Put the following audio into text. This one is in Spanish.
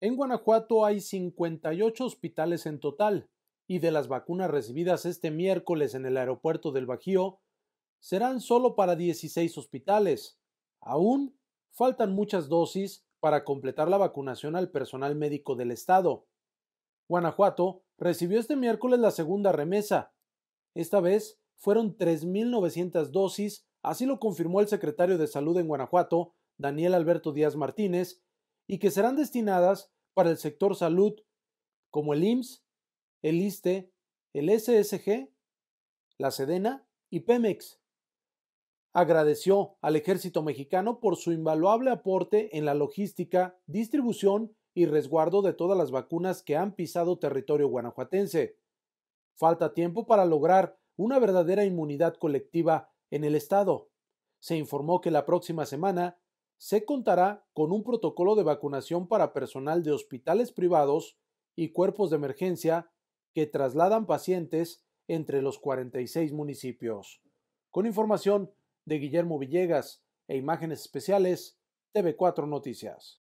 En Guanajuato hay 58 hospitales en total, y de las vacunas recibidas este miércoles en el aeropuerto del Bajío, serán solo para 16 hospitales. Aún faltan muchas dosis para completar la vacunación al personal médico del Estado. Guanajuato recibió este miércoles la segunda remesa. Esta vez fueron 3.900 dosis, así lo confirmó el secretario de Salud en Guanajuato, Daniel Alberto Díaz Martínez, y que serán destinadas para el sector salud, como el IMSS, el ISTE, el SSG, la SEDENA y Pemex. Agradeció al ejército mexicano por su invaluable aporte en la logística, distribución y resguardo de todas las vacunas que han pisado territorio guanajuatense. Falta tiempo para lograr una verdadera inmunidad colectiva en el Estado. Se informó que la próxima semana se contará con un protocolo de vacunación para personal de hospitales privados y cuerpos de emergencia que trasladan pacientes entre los 46 municipios. Con información de Guillermo Villegas e imágenes especiales, TV4 Noticias.